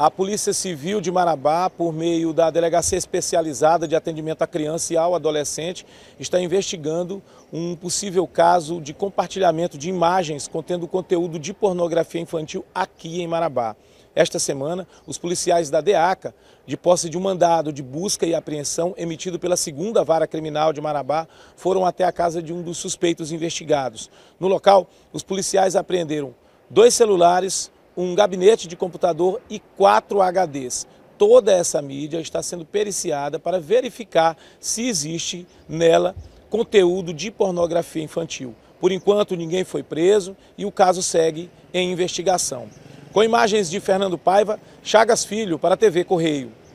A Polícia Civil de Marabá, por meio da Delegacia Especializada de Atendimento à Criança e ao Adolescente, está investigando um possível caso de compartilhamento de imagens contendo conteúdo de pornografia infantil aqui em Marabá. Esta semana, os policiais da DEACA, de posse de um mandado de busca e apreensão emitido pela segunda vara criminal de Marabá, foram até a casa de um dos suspeitos investigados. No local, os policiais apreenderam dois celulares, um gabinete de computador e quatro HDs. Toda essa mídia está sendo periciada para verificar se existe nela conteúdo de pornografia infantil. Por enquanto, ninguém foi preso e o caso segue em investigação. Com imagens de Fernando Paiva, Chagas Filho para a TV Correio.